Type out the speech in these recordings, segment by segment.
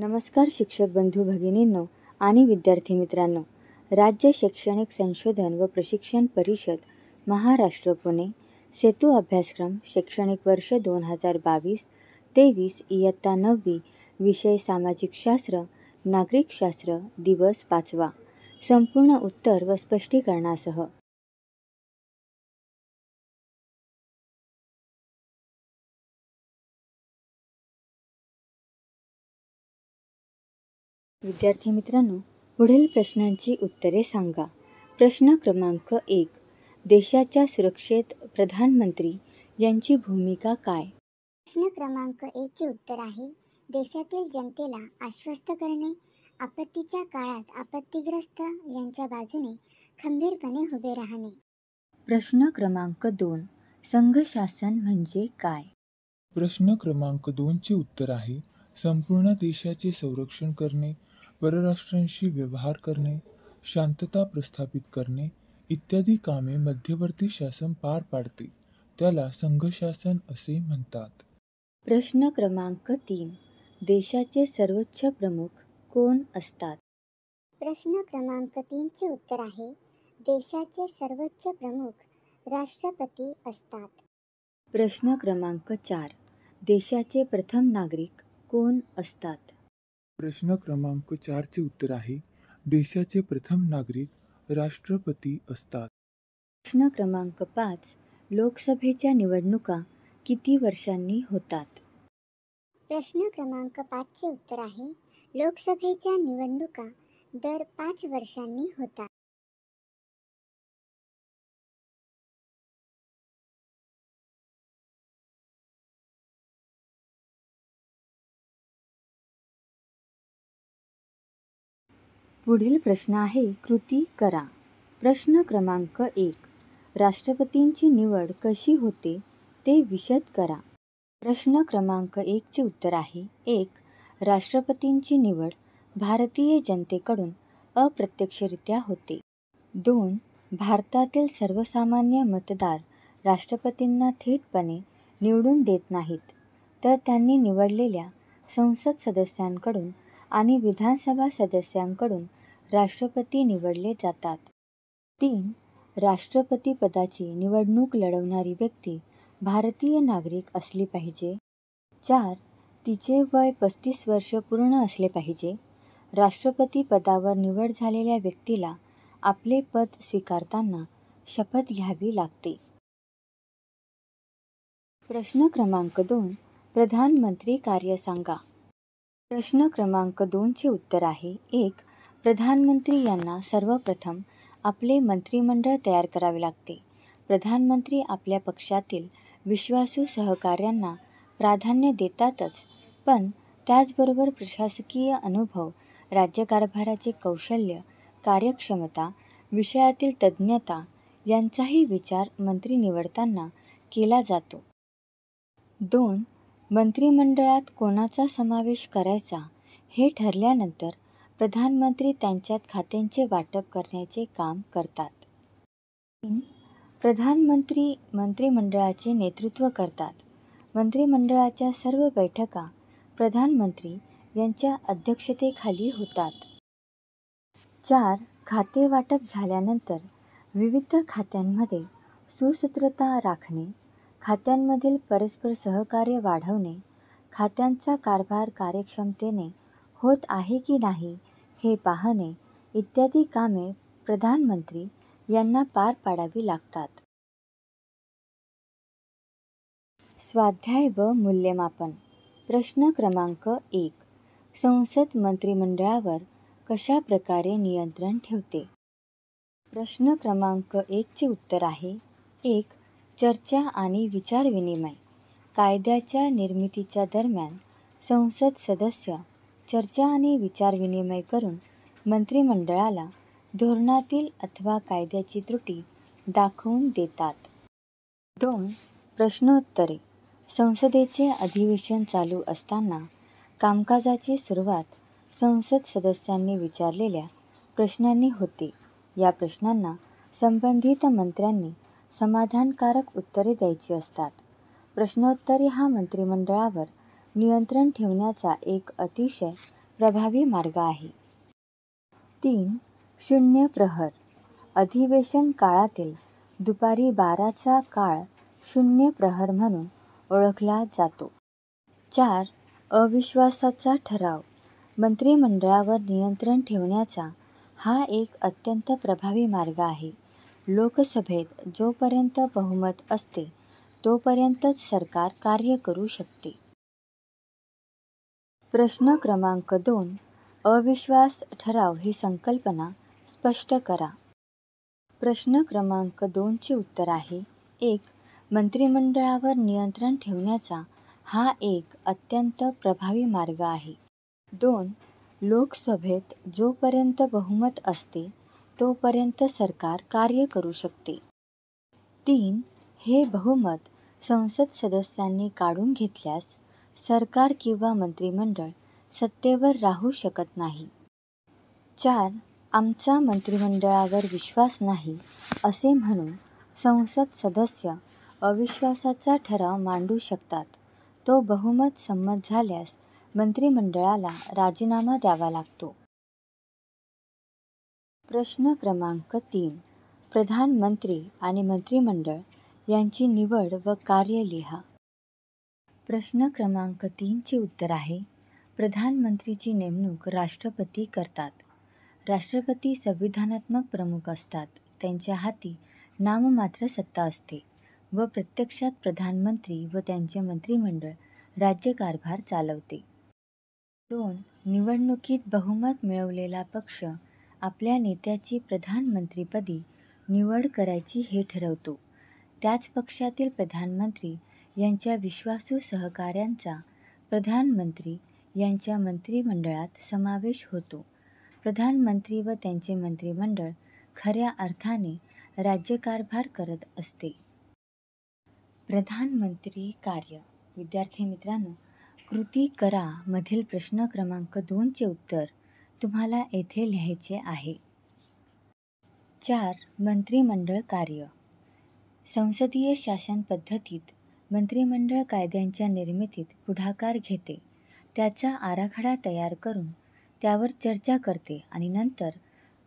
नमस्कार शिक्षक बंधू भगिनींनो आणि विद्यार्थी मित्रांनो राज्य शैक्षणिक संशोधन व प्रशिक्षण परिषद महाराष्ट्र पुणे सेतू अभ्यासक्रम शैक्षणिक वर्ष दोन हजार बावीस तेवीस इयत्ता नववी विषय सामाजिकशास्त्र नागरिकशास्त्र दिवस पाचवा संपूर्ण उत्तर व स्पष्टीकरणासह विद्यार्थी मित्रांनो पुढील प्रश्नांची उत्तरे सांगा प्रश्न क्रमांक एक देशाच्या सुरक्षेत प्रधानमंत्री यांची भूमिका काय प्रश्न क्रमांक चे उत्तर आहे देशातील जनतेला आश्वस्त करणे आपत्तीच्या काळात आपत्तीग्रस्त यांच्या बाजूने खंबीरपणे उभे राहणे प्रश्न क्रमांक दोन संघ शासन म्हणजे काय प्रश्न क्रमांक चे उत्तर आहे संपूर्ण देशाचे संरक्षण करणे परराष्ट्रांशी व्यवहार करणे शांतता प्रस्थापित करणे इत्यादी कामे मध्यवर्ती शासन पार पाडते त्याला संघशासन असे म्हणतात प्रश्न क्रमांक तीन देशाचे सर्वोच्च प्रमुख कोण असतात प्रश्न क्रमांक तीनचे उत्तर आहे देशाचे सर्वोच्च प्रमुख राष्ट्रपती असतात प्रश्न क्रमांक चार देशाचे प्रथम नागरिक कोण असतात प्रश्न क्रमांक चारचे उत्तर आहे देशाचे प्रथम नागरिक राष्ट्रपती असतात प्रश्न क्रमांक पाच लोकसभेच्या निवडणुका किती वर्षांनी होतात प्रश्न क्रमांक पाचचे उत्तर आहे लोकसभेच्या निवडणुका दर पाच वर्षांनी होतात पुढील प्रश्न आहे कृती करा प्रश्न क्रमांक एक राष्ट्रपतींची निवड कशी होते ते विशद करा प्रश्न क्रमांक एकचे उत्तर आहे एक राष्ट्रपतींची निवड भारतीय जनतेकडून अप्रत्यक्षरित्या होते दोन भारतातील सर्वसामान्य मतदार राष्ट्रपतींना थेटपणे निवडून देत नाहीत तर त्यांनी निवडलेल्या संसद सदस्यांकडून आणि विधानसभा सदस्यांकडून राष्ट्रपती निवडले जातात तीन राष्ट्रपतीपदाची निवडणूक लढवणारी व्यक्ती भारतीय नागरिक असली पाहिजे चार तिचे वय पस्तीस वर्ष पूर्ण असले पाहिजे राष्ट्रपती पदावर निवड झालेल्या व्यक्तीला आपले पद स्वीकारताना शपथ घ्यावी लागते प्रश्न क्रमांक दोन प्रधानमंत्री कार्य सांगा प्रश्न क्रमांक दोनचे उत्तर आहे एक प्रधानमंत्री यांना सर्वप्रथम आपले मंत्रिमंडळ तयार करावे लागते प्रधानमंत्री आपल्या पक्षातील विश्वासू सहकार्यांना प्राधान्य देतातच पण त्याचबरोबर प्रशासकीय अनुभव राज्यकारभाराचे कौशल्य कार्यक्षमता विषयातील तज्ज्ञता यांचाही विचार मंत्री निवडताना केला जातो दोन मंत्रिमंडळात कोणाचा समावेश करायचा हे ठरल्यानंतर प्रधानमंत्री त्यांच्यात खात्यांचे वाटप करण्याचे काम करतात प्रधानमंत्री मंत्रिमंडळाचे नेतृत्व करतात मंत्रिमंडळाच्या सर्व बैठका प्रधानमंत्री यांच्या अध्यक्षतेखाली होतात चार खाते वाटप झाल्यानंतर विविध खात्यांमध्ये सुसूत्रता राखणे खात्यांमधील परस्पर सहकार्य वाढवणे खात्यांचा कारभार कार्यक्षमतेने होत आहे की नाही हे पाहणे इत्यादी कामे प्रधानमंत्री यांना पार पाडावी लागतात स्वाध्याय व मूल्यमापन प्रश्न क्रमांक एक संसद मंत्रिमंडळावर कशा प्रकारे नियंत्रण ठेवते प्रश्न क्रमांक एकचे उत्तर आहे एक चर्चा आणि विचारविनिमय कायद्याच्या निर्मितीच्या दरम्यान संसद सदस्य चर्चा आणि विचारविनिमय करून मंत्रिमंडळाला धोरणातील अथवा कायद्याची त्रुटी दाखवून देतात दोन प्रश्नोत्तरे संसदेचे अधिवेशन चालू असताना कामकाजाची सुरुवात संसद सदस्यांनी विचारलेल्या प्रश्नांनी होते या प्रश्नांना संबंधित मंत्र्यांनी समाधानकारक उत्तरे द्यायची असतात प्रश्नोत्तरे हा मंत्रिमंडळावर नियंत्रण ठेवण्याचा एक अतिशय प्रभावी मार्ग आहे. तीन शून्य प्रहर अधिवेशन काळातील दुपारी बाराचा काळ शून्य प्रहर म्हणून ओळखला जातो. चार अविश्वासाचा ठराव मंत्रिमंडळावर नियंत्रण ठेवण्याचा हा एक अत्यंत प्रभावी मार्ग आहे. लोकसभेत जोपर्यंत बहुमत असते तोपर्यंतच सरकार कार्य करू शकते. प्रश्न क्रमांक दोन अविश्वास ठराव ही संकल्पना स्पष्ट करा प्रश्न क्रमांक दोनचे उत्तर आहे एक मंत्रिमंडळावर नियंत्रण ठेवण्याचा हा एक अत्यंत प्रभावी मार्ग आहे दोन लोकसभेत जोपर्यंत बहुमत असते तोपर्यंत सरकार कार्य करू शकते तीन हे बहुमत संसद सदस्यांनी काढून घेतल्यास सरकार किंवा मंत्रिमंडळ सत्तेवर राहू शकत नाही. चार आमचा मंत्रिमंडळावर विश्वास नाही असे म्हणून संसद सदस्य अविश्वासाचा ठराव मांडू शकतात. तो बहुमत संमत झाल्यास मंत्रिमंडळाला राजीनामा द्यावा लागतो. प्रश्न क्रमांक तीन प्रधानमंत्री आणि मंत्रिमंडळ यांची निवड व कार्य लिहा. प्रश्न क्रमांक तीनचे उत्तर आहे प्रधानमंत्रीची नेमणूक राष्ट्रपती करतात राष्ट्रपती संविधानात्मक प्रमुख असतात त्यांच्या हाती नाममात्र सत्ता असते व प्रत्यक्षात प्रधानमंत्री व त्यांचे मंत्रिमंडळ राज्यकारभार चालवते दोन निवडणुकीत बहुमत मिळवलेला पक्ष आपल्या नेत्याची प्रधानमंत्रीपदी निवड करायची हे ठरवतो त्याच पक्षातील प्रधानमंत्री यांच्या विश्वासू सहकाऱ्यांचा प्रधानमंत्री यांच्या मंत्रिमंडळात समावेश होतो. प्रधानमंत्री व त्यांचे मंत्रिमंडळ खऱ्या अर्थाने राज्यकारभार करत असते. प्रधानमंत्री कार्य विद्यार्थी मित्रांनो, कृती करा मधील प्रश्न क्रमांक दोनचे उत्तर तुम्हाला येथे लिहायचे आहे. चार मंत्रिमंडळ कार्य संसदीय शासन पद्धतीत मंत्रिमंडळ कायद्यांच्या निर्मितीत पुढाकार घेते त्याचा आराखडा तयार करून त्यावर चर्चा करते आणि नंतर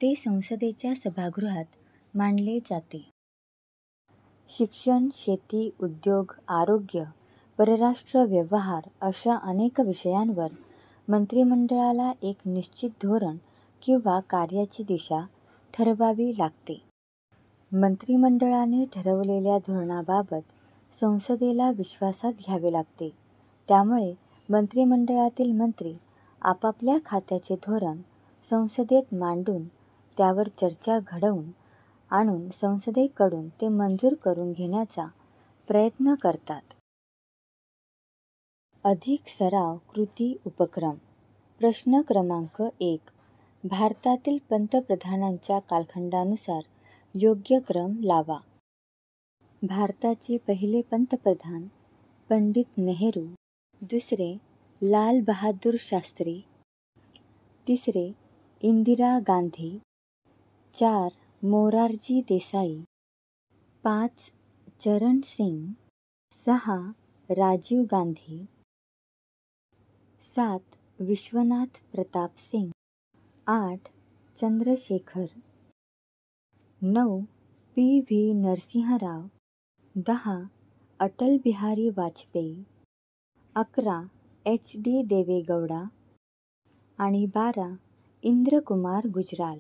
ते संसदेच्या सभागृहात मांडले जाते. शिक्षण, शेती, उद्योग, आरोग्य, परराष्ट्र व्यवहार अशा अनेक विषयांवर मंत्रिमंडळाला एक निश्चित धोरण किंवा कार्याची दिशा ठरवावी लागते. मंत्रिमंडळाने ठरवलेल्या धोरणाबाबत संसदेला विश्वासात घ्यावे लागते. त्यामुळे मंत्रिमंडळातील मंत्री आपापल्या खात्याचे धोरण संसदेत मांडून त्यावर चर्चा घडवून आणून संसदेकडून ते मंजूर करून घेण्याचा प्रयत्न करतात. अधिक सराव कृती उपक्रम प्रश्न क्रमांक एक भारतातील पंतप्रधानांच्या कालखंडानुसार योग्य क्रम लावा. भारताचे पहिले पंतप्रधान पंडित नेहरू दुसरे लाल बहादूर शास्त्री तिसरे इंदिरा गांधी चार मोरारजी देसाई पाच चरण सिंग सहा राजीव गांधी सात विश्वनाथ प्रताप सिंग आठ चंद्रशेखर नऊ पी व्ही नरसिंहराव दहा अटल बिहारी वाजपेयी अकरा एच डी देवेगौडा आणि बारा इंद्रकुमार गुजराल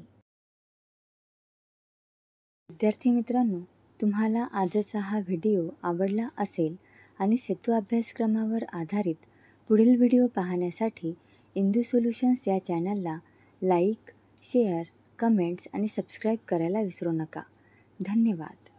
विद्यार्थी मित्रांनो तुम्हाला आजचा हा व्हिडिओ आवडला असेल आणि सेतू अभ्यासक्रमावर आधारित पुढील व्हिडिओ पाहण्यासाठी इंदू सोल्युशन्स या चॅनलला लाईक शेअर कमेंट्स आणि सबस्क्राईब करायला विसरू नका धन्यवाद